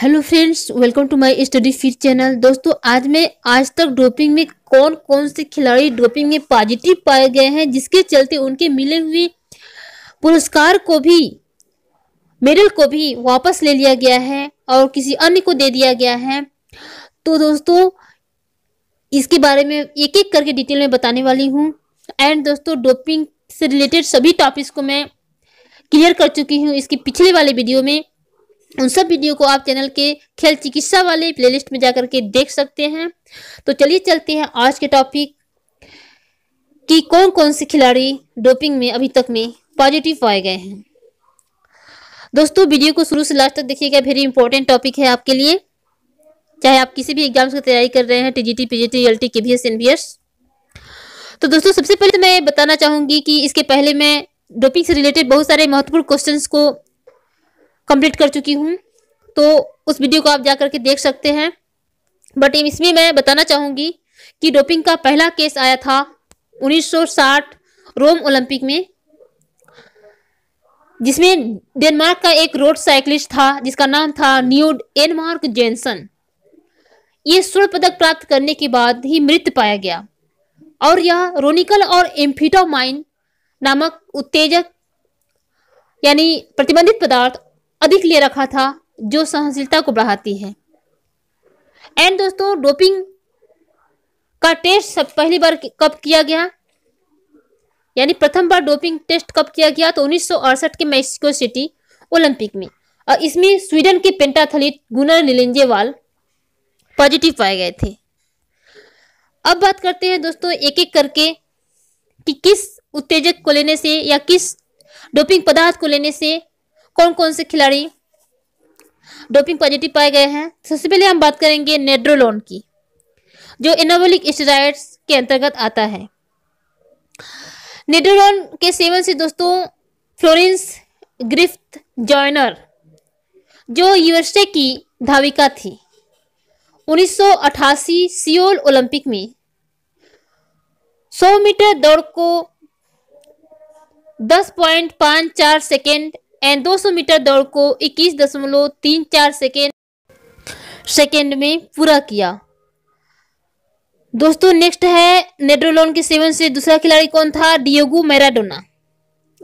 hello friends welcome to my study feed channel दोस्तों आज मैं आज तक डोपिंग में कौन कौन से खिलाड़ी डोपिंग में पॉजिटिव पाए गए हैं जिसके चलते उनके मिले हुए पुरस्कार को भी मेडल को भी वापस ले लिया गया है और किसी अन्य को दे दिया गया है तो दोस्तों इसके बारे में एक एक करके डिटेल में बताने वाली हूँ एंड दोस्तों डोपिंग से रिलेटेड सभी टॉपिक्स को मैं क्लियर कर चुकी हूँ इसके पिछले वाले वीडियो में उन सब वीडियो को आप चैनल के खेल चिकित्सा वाले प्लेलिस्ट में जाकर के देख सकते हैं तो चलिए चलते हैं आज के टॉपिक कि कौन कौन से खिलाड़ी डोपिंग में अभी तक में पॉजिटिव पाए गए हैं दोस्तों वीडियो को शुरू से लास्ट तक देखिएगा वेरी इंपॉर्टेंट टॉपिक है आपके लिए चाहे आप किसी भी एग्जाम्स की तैयारी कर रहे हैं TGT PGT L LT KBS NBS तो दोस्तों सबसे पहले तो मैं बताना चाहूंगी कि इसके पहले मैं डोपिंग से रिलेटेड बहुत सारे महत्वपूर्ण क्वेश्चंस को कंप्लीट कर चुकी हूँ तो उस वीडियो को आप जा करके देख सकते हैं बट इसमें मैं बताना चाहूंगी कि डोपिंग का पहला केस आया था 1960 रोम ओलंपिक में जिसमें डेनमार्क का एक रोड साइकिलिस्ट था जिसका नाम था न्यूड एनमार्क जेनसन ये स्वर्ण पदक प्राप्त करने के बाद ही मृत पाया गया और यह रोनिकल और एम्फिटोमाइन नामक उत्तेजक यानी प्रतिबंधित पदार्थ अधिक ले रखा था जो सहनशीलता को बढ़ाती है एंड दोस्तों डोपिंग का टेस्ट सब पहली बार कब किया गया यानी प्रथम बार डोपिंग टेस्ट कब किया गया तो उन्नीस के मैक्सिको सिटी ओलंपिक में और इसमें स्वीडन के पेंटाथलीट गुनर निलेंजेवाल पॉजिटिव पाए गए थे अब बात करते हैं दोस्तों एक एक करके कि किस उत्तेजक को लेने से या किस डोपिंग पदार्थ को लेने से कौन कौन से खिलाड़ी डोपिंग पॉजिटिव पाए गए हैं सबसे पहले हम बात करेंगे नेड्रोलोन की जो इनाबोलिक स्टेराइड्स के अंतर्गत आता है नेड्रोलोन के सेवन से दोस्तों फ्लोरेंस ग्रिफ्थ जॉयनर जो यूएसए की धाविका थी 1988 सियोल ओलंपिक में 100 मीटर दौड़ को 10.54 सेकेंड एंड 200 मीटर दौड़ को 21.34 सेकंड सेकंड में पूरा किया दोस्तों नेक्स्ट है नेडरलैंड के सेवन से दूसरा खिलाड़ी कौन था डियोगो मैराडोना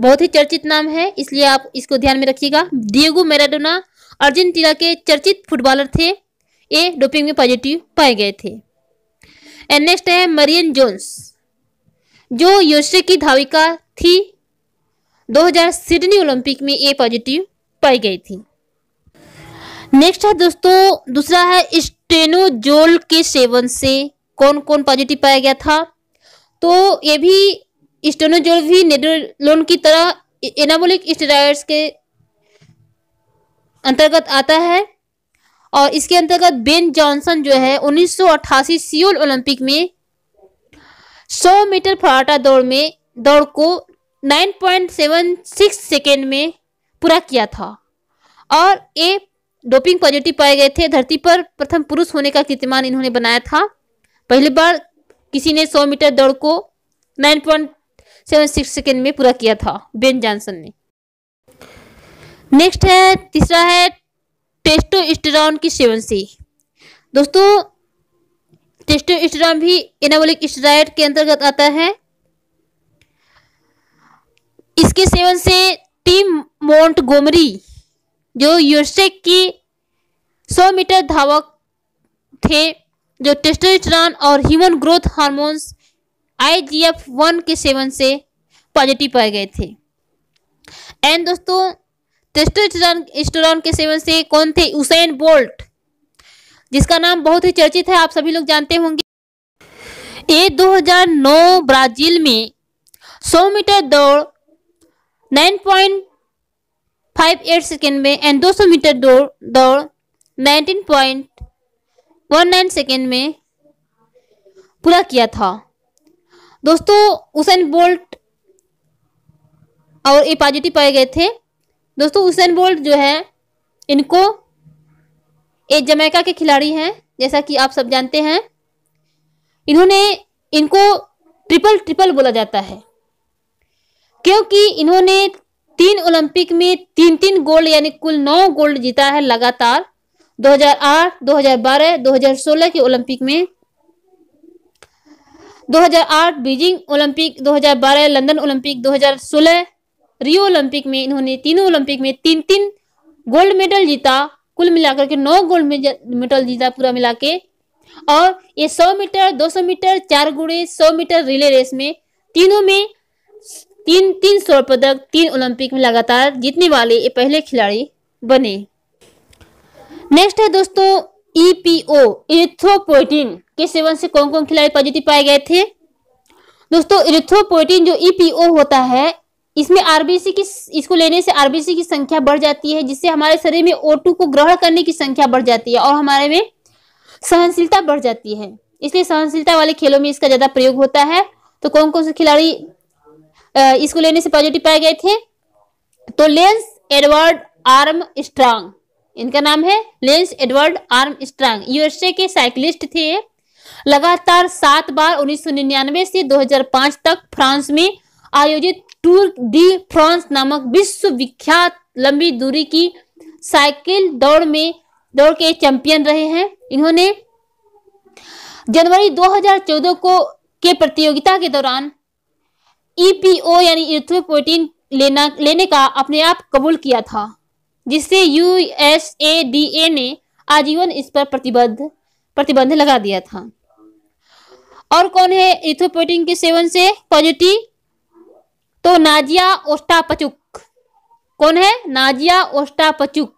बहुत ही चर्चित नाम है इसलिए आप इसको ध्यान में रखिएगा डियोगो मैराडोना अर्जेंटीना के चर्चित फुटबॉलर थे ये डोपिंग में पॉजिटिव पाए गए थे एंड नेक्स्ट है मरियन जोन्स जो योशे की धाविका थी 2000 सिडनी ओलंपिक में ए पॉजिटिव पाई गई थी नेक्स्ट है दोस्तों दूसरा है स्टेनोजोल के सेवन से कौन कौन पॉजिटिव पाया गया था तो ये भी स्टेनोजोल भी नेडोलोन की तरह एनाबोलिक स्टेराइड्स के अंतर्गत आता है और इसके अंतर्गत बेन जॉनसन जो है 1988 सियोल ओलंपिक में 100 मीटर फराटा दौड़ में दौड़ को 9.76 सेकेंड में पूरा किया था और ये डोपिंग पॉजिटिव पाए गए थे धरती पर प्रथम पुरुष होने का कीर्तिमान इन्होंने बनाया था पहली बार किसी ने 100 मीटर दौड़ को 9.76 सेकेंड में पूरा किया था बेन जॉनसन ने नेक्स्ट है तीसरा है टेस्टोस्टेरॉन की सेवन से दोस्तों टेस्टोस्टेरॉन भी एनाबोलिक स्टेराइड के अंतर्गत आता है इसके सेवन से टीम मोन्ट गोमरी जो यूसेक की 100 मीटर धावक थे जो टेस्टोस्टेरोन और human growth hormones IGF one के सेवन से पॉजिटिव पाए गए थे एंड दोस्तों टेस्टोस्टेरॉन के सेवन से कौन थे उसेन बोल्ट जिसका नाम बहुत ही चर्चित है आप सभी लोग जानते होंगे ये 2009 ब्राजील में 100 मीटर दौड़ 9.58 सेकेंड में एंड 200 मीटर दौड़ दौड़ 19.19 सेकेंड में पूरा किया था दोस्तों उसेन बोल्ट और ये पॉजिटिव पाए गए थे दोस्तों उसेन बोल्ट जो है इनको ये जमैका के खिलाड़ी हैं जैसा कि आप सब जानते हैं इन्होंने इनको ट्रिपल ट्रिपल बोला जाता है क्योंकि इन्होंने तीन ओलंपिक में तीन तीन गोल्ड यानी कुल नौ गोल्ड जीता है लगातार 2008, 2012, 2016 के ओलंपिक में 2008 Beijing Olympic 2012 London Olympic 2016 Rio Olympic में इन्होंने तीनों ओलंपिक में तीन तीन गोल्ड मेडल जीता कुल मिलाकर के नौ गोल्ड मेडल जीता पूरा मिला के और ये 100 मीटर 200 मीटर चार गुड़े सौ मीटर रिले रेस में तीनों में तीन तीन स्वर्ण पदक तीन ओलंपिक में लगातार जीतने वाले ये पहले खिलाड़ी बने नेक्स्ट है दोस्तों ईपीओ इरिथ्रोपोइटिन के सेवन से कौन कौन खिलाड़ी पॉजिटिव पाए गए थे दोस्तों इरिथ्रोपोइटिन जो ईपीओ e होता है इसमें आरबीसी की इसको लेने से आरबीसी की संख्या बढ़ जाती है जिससे हमारे शरीर में ओ को ग्रहण करने की संख्या बढ़ जाती है और हमारे में सहनशीलता बढ़ जाती है इसलिए सहनशीलता वाले खेलों में इसका ज्यादा प्रयोग होता है तो कौन कौन से खिलाड़ी इसको लेने से पॉजिटिव पाए गए थे तो लेंस एडवर्ड आर्म स्ट्रांग इनका नाम है Lance Edward Armstrong USA के साइकिलिस्ट थे लगातार सात बार 1999 से 2005 तक फ्रांस में आयोजित टूर डी फ्रांस नामक विख्यात लंबी दूरी की साइकिल दौड़ में दौड़ के चैंपियन रहे हैं इन्होंने जनवरी 2014 को के प्रतियोगिता के दौरान ईपीओ e यानी इथोप्रोटीन लेना लेने का अपने आप कबूल किया था जिससे यूएसएडीए ने आजीवन इस पर प्रतिबंध प्रतिबंध लगा दिया था और कौन है इरिथ्रोपोइटिन के सेवन से पॉजिटिव तो नाजिया ओस्टापचुक कौन है नाजिया ओस्टापचुक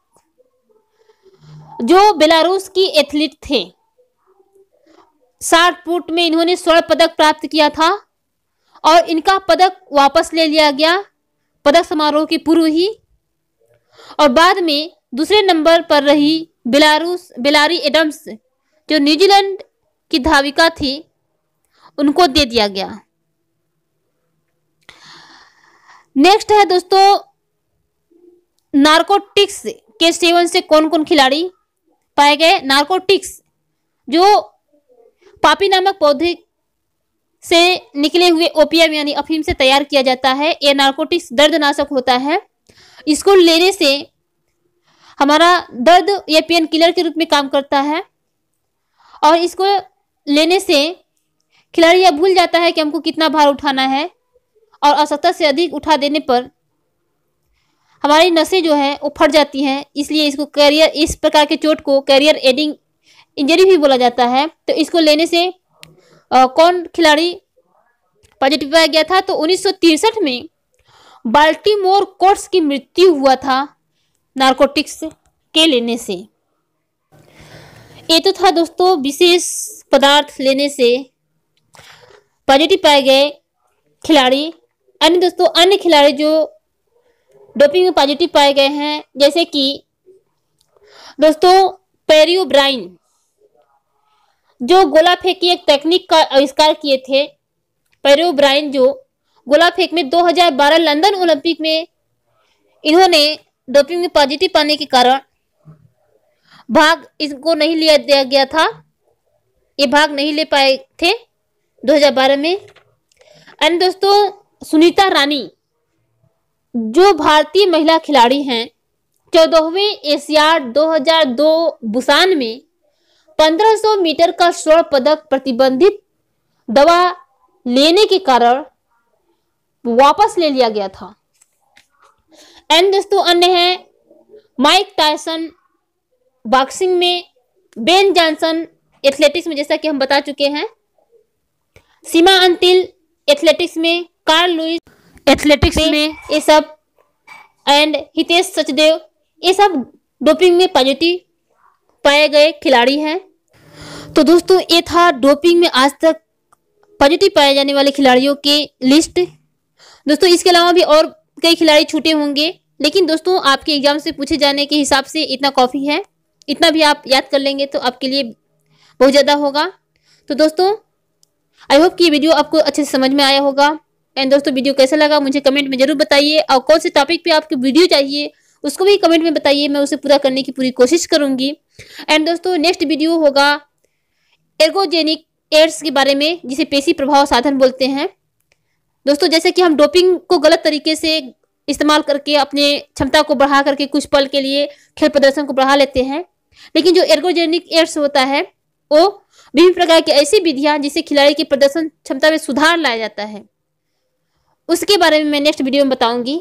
जो बेलारूस की एथलीट थे साठ फुट में इन्होंने स्वर्ण पदक प्राप्त किया था और इनका पदक वापस ले लिया गया पदक समारोह के पूर्व ही और बाद में दूसरे नंबर पर रही बिलारूस बिलारी एडम्स जो न्यूजीलैंड की धाविका थी उनको दे दिया गया नेक्स्ट है दोस्तों नार्कोटिक्स के सेवन से कौन कौन खिलाड़ी पाए गए नार्कोटिक्स जो पापी नामक पौधे से निकले हुए ओपियम यानी अफीम से तैयार किया जाता है यह नार्कोटिक्स दर्दनाशक होता है इसको लेने से हमारा दर्द या पेन किलर के रूप में काम करता है और इसको लेने से खिलाड़ी यह भूल जाता है कि हमको कितना भार उठाना है और आवश्यकता से अधिक उठा देने पर हमारी नसें जो है वो फट जाती हैं इसलिए इसको कैरियर इस प्रकार के चोट को कैरियर एडिंग इंजरी भी बोला जाता है तो इसको लेने से कौन खिलाड़ी पॉजिटिव पाया गया था तो उन्नीस में बाल्टीमोर कोर्ट्स की मृत्यु हुआ था नार्कोटिक्स के लेने से ये तो था दोस्तों विशेष पदार्थ लेने से पॉजिटिव पाए गए खिलाड़ी अन्य दोस्तों अन्य खिलाड़ी जो डोपिंग में पॉजिटिव पाए गए हैं जैसे कि दोस्तों पेरियो ब्राइन जो गोला फेंक की एक तकनीक का आविष्कार किए थे पेरो ब्राइन जो गोला फेंक में 2012 लंदन ओलंपिक में इन्होंने डोपिंग में पॉजिटिव पाने के कारण भाग इसको नहीं लिया दिया गया था ये भाग नहीं ले पाए थे 2012 में एंड दोस्तों सुनीता रानी जो भारतीय महिला खिलाड़ी हैं चौदहवें एशियाड 2002 बुसान में 1500 मीटर का स्वर्ण पदक प्रतिबंधित दवा लेने के कारण वापस ले लिया गया था एंड दोस्तों अन्य है माइक टायसन बॉक्सिंग में बेन जॉनसन एथलेटिक्स में जैसा कि हम बता चुके हैं सीमा अंतिल एथलेटिक्स में कार्ल लुइस एथलेटिक्स में ये सब एंड हितेश सचदेव ये सब डोपिंग में पॉजिटिव पाए गए खिलाड़ी हैं तो दोस्तों ये था डोपिंग में आज तक पॉजिटिव पाए जाने वाले खिलाड़ियों के लिस्ट दोस्तों इसके अलावा भी और कई खिलाड़ी छूटे होंगे लेकिन दोस्तों आपके एग्जाम से पूछे जाने के हिसाब से इतना कॉफ़ी है इतना भी आप याद कर लेंगे तो आपके लिए बहुत ज़्यादा होगा तो दोस्तों आई होप कि ये वीडियो आपको अच्छे से समझ में आया होगा एंड दोस्तों वीडियो कैसा लगा मुझे कमेंट में ज़रूर बताइए और कौन से टॉपिक पे आपको वीडियो चाहिए उसको भी कमेंट में बताइए मैं उसे पूरा करने की पूरी कोशिश करूँगी एंड दोस्तों नेक्स्ट वीडियो होगा एर्गोजेनिक एड्स के बारे में जिसे पेशी प्रभाव साधन बोलते हैं दोस्तों जैसे कि हम डोपिंग को गलत तरीके से इस्तेमाल करके अपने क्षमता को बढ़ा करके कुछ पल के लिए खेल प्रदर्शन को बढ़ा लेते हैं लेकिन जो एर्गोजेनिक एड्स होता है वो विभिन्न प्रकार की ऐसी विधियां जिससे खिलाड़ी के प्रदर्शन क्षमता में सुधार लाया जाता है उसके बारे में मैं नेक्स्ट वीडियो में बताऊंगी